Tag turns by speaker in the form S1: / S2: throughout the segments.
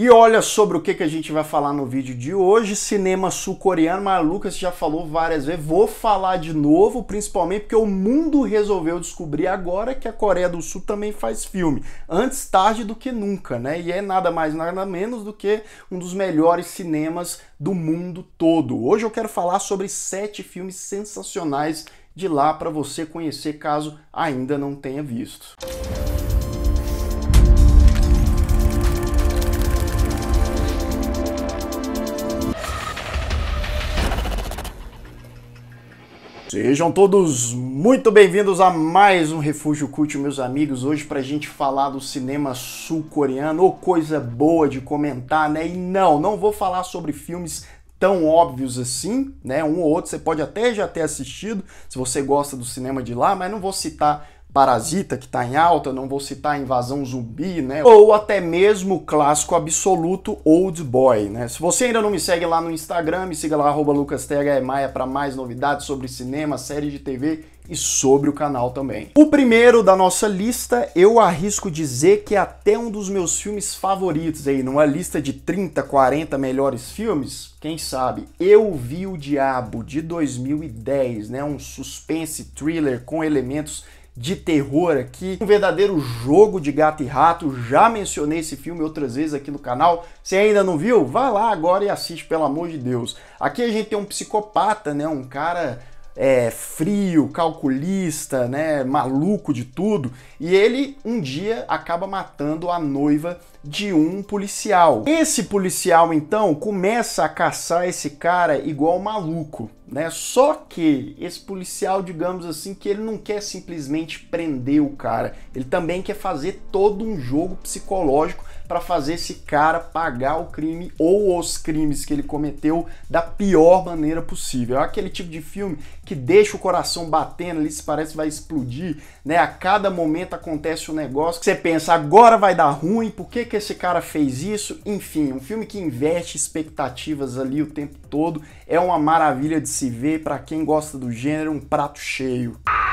S1: E olha sobre o que, que a gente vai falar no vídeo de hoje, cinema sul-coreano, mas Lucas já falou várias vezes, vou falar de novo, principalmente porque o mundo resolveu descobrir agora que a Coreia do Sul também faz filme, antes tarde do que nunca, né? E é nada mais nada menos do que um dos melhores cinemas do mundo todo. Hoje eu quero falar sobre sete filmes sensacionais de lá para você conhecer caso ainda não tenha visto. Música Sejam todos muito bem-vindos a mais um Refúgio Cult, meus amigos. Hoje para a gente falar do cinema sul-coreano, ou coisa boa de comentar, né? E não, não vou falar sobre filmes tão óbvios assim, né? Um ou outro você pode até já ter assistido, se você gosta do cinema de lá, mas não vou citar parasita que está em alta, não vou citar a invasão zumbi, né? Ou até mesmo o clássico absoluto Old Boy, né? Se você ainda não me segue lá no Instagram, me siga lá LucasTHEMAIA, é para mais novidades sobre cinema, série de TV e sobre o canal também. O primeiro da nossa lista, eu arrisco dizer que é até um dos meus filmes favoritos aí, numa lista de 30, 40 melhores filmes, quem sabe? Eu vi o Diabo de 2010, né? Um suspense thriller com elementos de terror aqui, um verdadeiro jogo de gato e rato. Já mencionei esse filme outras vezes aqui no canal. Se ainda não viu, vai lá agora e assiste, pelo amor de Deus. Aqui a gente tem um psicopata, né, um cara é, frio, calculista, né, maluco de tudo, e ele um dia acaba matando a noiva de um policial. Esse policial então começa a caçar esse cara igual maluco, né? Só que esse policial, digamos assim, que ele não quer simplesmente prender o cara, ele também quer fazer todo um jogo psicológico para fazer esse cara pagar o crime ou os crimes que ele cometeu da pior maneira possível. É aquele tipo de filme que deixa o coração batendo ali, se parece que vai explodir, né? A cada momento acontece um negócio que você pensa, agora vai dar ruim, por que, que esse cara fez isso? Enfim, um filme que investe expectativas ali o tempo todo. É uma maravilha de se ver, para quem gosta do gênero, um prato cheio. Ah!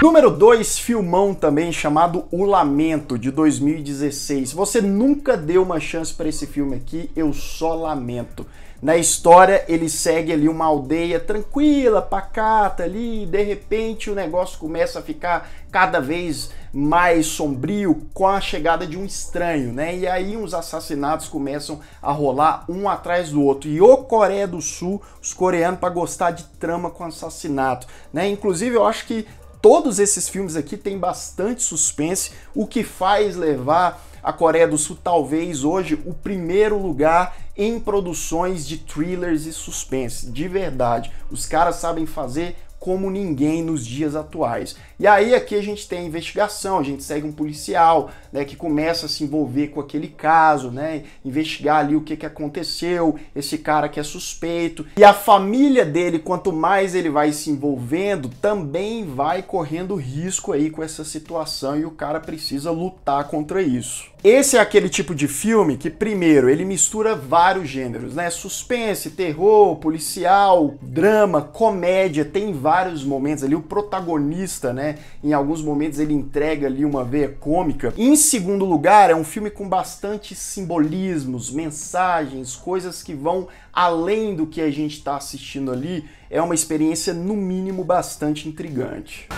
S1: Número 2, filmão também chamado O Lamento de 2016. Você nunca deu uma chance para esse filme aqui, eu só lamento. Na história, ele segue ali uma aldeia tranquila, pacata ali, e de repente o negócio começa a ficar cada vez mais sombrio com a chegada de um estranho, né? E aí uns assassinatos começam a rolar um atrás do outro. E o Coreia do Sul, os coreanos para gostar de trama com assassinato, né? Inclusive, eu acho que todos esses filmes aqui têm bastante suspense, o que faz levar a Coreia do Sul talvez hoje o primeiro lugar em produções de thrillers e suspense, de verdade. Os caras sabem fazer como ninguém nos dias atuais. E aí aqui a gente tem a investigação, a gente segue um policial, né, que começa a se envolver com aquele caso, né, investigar ali o que, que aconteceu, esse cara que é suspeito. E a família dele, quanto mais ele vai se envolvendo, também vai correndo risco aí com essa situação e o cara precisa lutar contra isso. Esse é aquele tipo de filme que primeiro, ele mistura vários gêneros, né? Suspense, terror, policial, drama, comédia, tem vários vários momentos ali. O protagonista, né? Em alguns momentos ele entrega ali uma veia cômica. Em segundo lugar, é um filme com bastante simbolismos, mensagens, coisas que vão além do que a gente está assistindo ali. É uma experiência, no mínimo, bastante intrigante.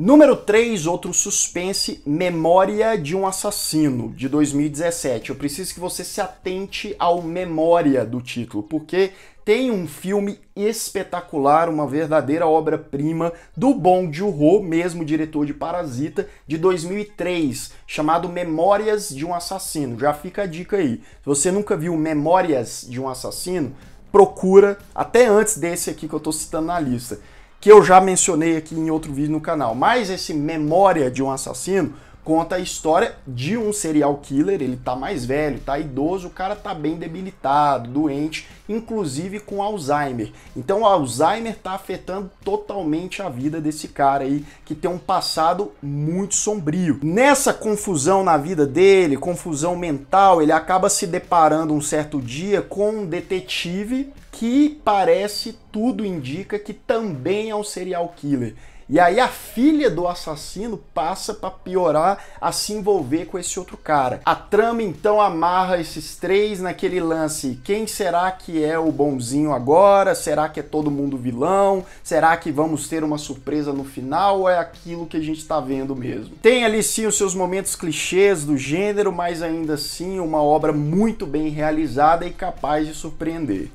S1: Número 3, outro suspense, Memória de um Assassino, de 2017. Eu preciso que você se atente ao memória do título, porque tem um filme espetacular, uma verdadeira obra-prima do Bong Joon-ho, mesmo diretor de Parasita, de 2003, chamado Memórias de um Assassino. Já fica a dica aí. Se você nunca viu Memórias de um Assassino, procura até antes desse aqui que eu tô citando na lista que eu já mencionei aqui em outro vídeo no canal. Mas esse Memória de um Assassino conta a história de um serial killer, ele tá mais velho, tá idoso, o cara tá bem debilitado, doente, inclusive com Alzheimer. Então o Alzheimer tá afetando totalmente a vida desse cara aí, que tem um passado muito sombrio. Nessa confusão na vida dele, confusão mental, ele acaba se deparando um certo dia com um detetive que parece, tudo indica que também é um serial killer. E aí a filha do assassino passa para piorar a se envolver com esse outro cara. A trama então amarra esses três naquele lance: quem será que é o bonzinho agora? Será que é todo mundo vilão? Será que vamos ter uma surpresa no final ou é aquilo que a gente está vendo mesmo? Tem ali sim os seus momentos clichês do gênero, mas ainda assim uma obra muito bem realizada e capaz de surpreender.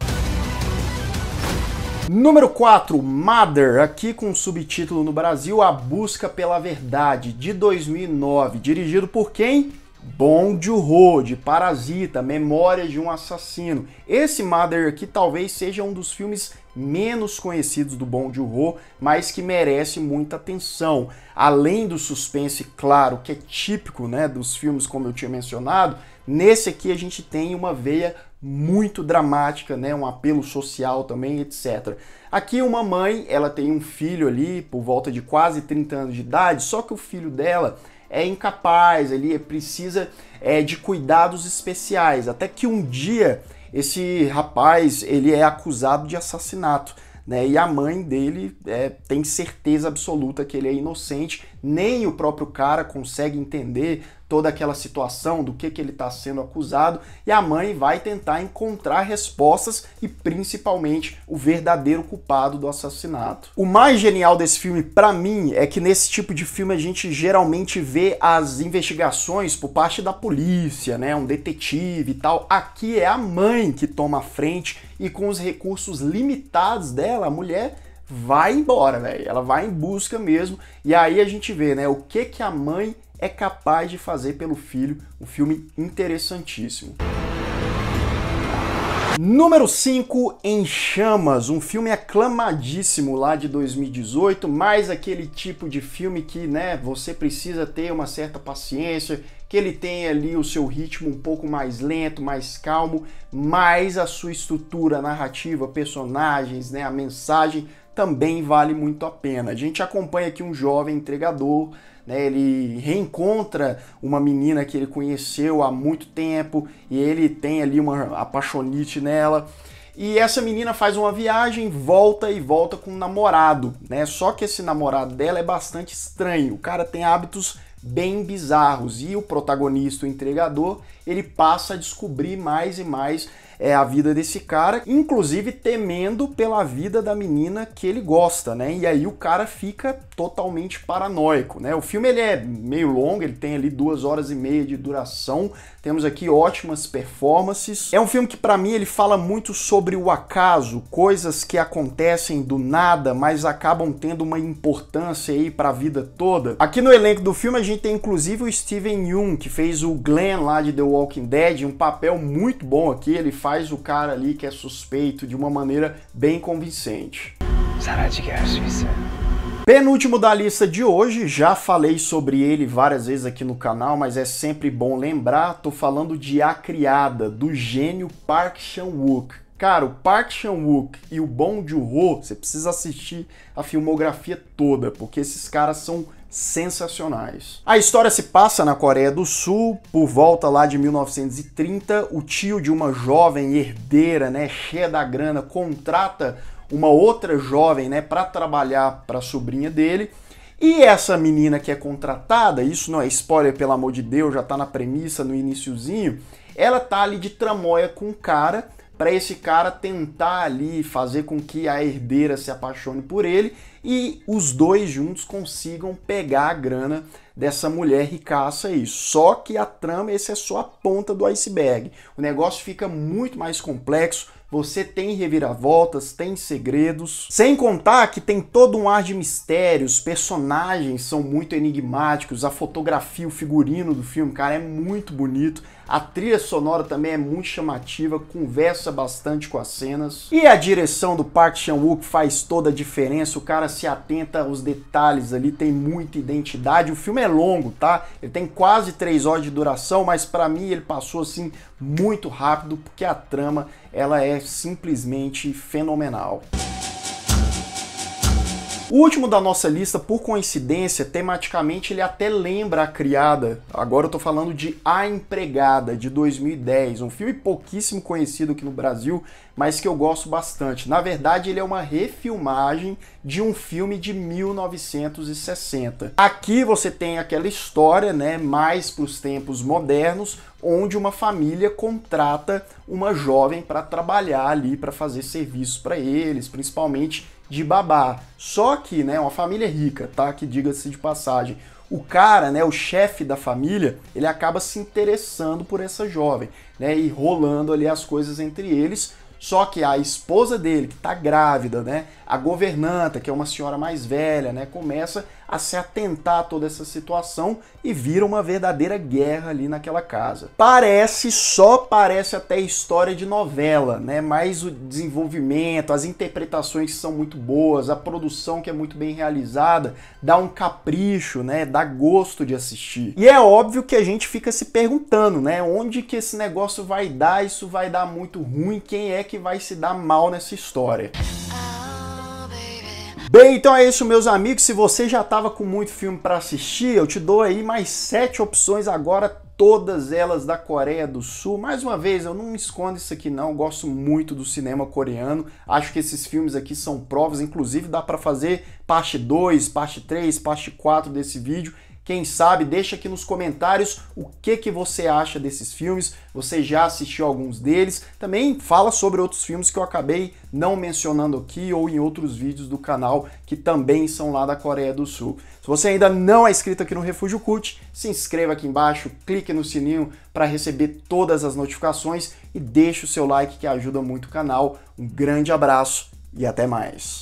S1: Número 4, Mother, aqui com um subtítulo no Brasil, A Busca pela Verdade, de 2009, dirigido por quem? Bong Joon-ho, de Parasita, Memórias de um Assassino. Esse Mother aqui talvez seja um dos filmes menos conhecidos do Bong Joon-ho, mas que merece muita atenção. Além do suspense, claro, que é típico né, dos filmes como eu tinha mencionado, nesse aqui a gente tem uma veia muito dramática, né? Um apelo social também, etc. Aqui uma mãe, ela tem um filho ali por volta de quase 30 anos de idade, só que o filho dela é incapaz, ele é precisa é, de cuidados especiais, até que um dia esse rapaz ele é acusado de assassinato. Né, e a mãe dele é, tem certeza absoluta que ele é inocente, nem o próprio cara consegue entender toda aquela situação do que, que ele está sendo acusado e a mãe vai tentar encontrar respostas e principalmente o verdadeiro culpado do assassinato. O mais genial desse filme para mim é que nesse tipo de filme a gente geralmente vê as investigações por parte da polícia, né, um detetive e tal. Aqui é a mãe que toma a frente e com os recursos limitados dela, a mulher vai embora, velho. Ela vai em busca mesmo. E aí a gente vê, né, o que que a mãe é capaz de fazer pelo filho um filme interessantíssimo. Número 5, Em Chamas, um filme aclamadíssimo lá de 2018, mais aquele tipo de filme que, né, você precisa ter uma certa paciência, que ele tem ali o seu ritmo um pouco mais lento, mais calmo, mas a sua estrutura narrativa, personagens, né, a mensagem também vale muito a pena. A gente acompanha aqui um jovem entregador né? Ele reencontra uma menina que ele conheceu há muito tempo e ele tem ali uma apaixonite nela. E essa menina faz uma viagem, volta e volta com um namorado, né? Só que esse namorado dela é bastante estranho. O cara tem hábitos bem bizarros e o protagonista, o entregador, ele passa a descobrir mais e mais é, a vida desse cara, inclusive temendo pela vida da menina que ele gosta, né? E aí o cara fica totalmente paranoico, né? O filme ele é meio longo, ele tem ali duas horas e meia de duração. Temos aqui ótimas performances. É um filme que para mim ele fala muito sobre o acaso, coisas que acontecem do nada, mas acabam tendo uma importância aí para a vida toda. Aqui no elenco do filme a gente tem inclusive o Steven Yeun, que fez o Glenn lá de The Walking Dead, um papel muito bom aqui, ele faz faz o cara ali que é suspeito de uma maneira bem convincente. Penúltimo da lista de hoje, já falei sobre ele várias vezes aqui no canal, mas é sempre bom lembrar, tô falando de A Criada, do gênio Park Chan-wook. Cara, o Park Chan-wook e o Bong Joon-ho, você precisa assistir a filmografia toda, porque esses caras são sensacionais. A história se passa na Coreia do Sul, por volta lá de 1930, o tio de uma jovem herdeira, né, cheia da grana, contrata uma outra jovem, né, para trabalhar para a sobrinha dele. E essa menina que é contratada, isso não é spoiler, pelo amor de Deus, já tá na premissa, no iníciozinho, ela tá ali de tramóia com o cara para esse cara tentar ali fazer com que a herdeira se apaixone por ele e os dois juntos consigam pegar a grana dessa mulher ricaça aí. Só que a trama, esse é só a ponta do iceberg. O negócio fica muito mais complexo, você tem reviravoltas, tem segredos. Sem contar que tem todo um ar de mistério, os personagens são muito enigmáticos, a fotografia, o figurino do filme, cara, é muito bonito. A trilha sonora também é muito chamativa, conversa bastante com as cenas. E a direção do Park Chan-wook faz toda a diferença, o cara se atenta aos detalhes ali, tem muita identidade. O filme é longo, tá? Ele tem quase 3 horas de duração, mas para mim ele passou assim muito rápido, porque a trama ela é simplesmente fenomenal. O último da nossa lista, por coincidência, tematicamente ele até lembra a criada. Agora eu tô falando de A Empregada, de 2010, um filme pouquíssimo conhecido aqui no Brasil, mas que eu gosto bastante. Na verdade, ele é uma refilmagem de um filme de 1960. Aqui você tem aquela história, né, mais para os tempos modernos, onde uma família contrata uma jovem para trabalhar ali, para fazer serviços para eles, principalmente de babá. Só que, né, uma família rica, tá? Que diga-se de passagem. O cara, né, o chefe da família, ele acaba se interessando por essa jovem, né, e rolando ali as coisas entre eles. Só que a esposa dele, que tá grávida, né, a governanta, que é uma senhora mais velha, né, começa a se atentar a toda essa situação e vira uma verdadeira guerra ali naquela casa. Parece, só parece até história de novela, né? Mas o desenvolvimento, as interpretações são muito boas, a produção que é muito bem realizada, dá um capricho, né? Dá gosto de assistir. E é óbvio que a gente fica se perguntando, né? Onde que esse negócio vai dar? Isso vai dar muito ruim? Quem é que vai se dar mal nessa história? Ah. Bem, então é isso, meus amigos. Se você já estava com muito filme para assistir, eu te dou aí mais sete opções agora, todas elas da Coreia do Sul. Mais uma vez, eu não me escondo isso aqui não, eu gosto muito do cinema coreano. Acho que esses filmes aqui são provas, inclusive dá para fazer parte 2, parte 3, parte 4 desse vídeo quem sabe, deixa aqui nos comentários o que, que você acha desses filmes, você já assistiu alguns deles, também fala sobre outros filmes que eu acabei não mencionando aqui ou em outros vídeos do canal que também são lá da Coreia do Sul. Se você ainda não é inscrito aqui no Refúgio Cult, se inscreva aqui embaixo, clique no sininho para receber todas as notificações e deixe o seu like que ajuda muito o canal. Um grande abraço e até mais!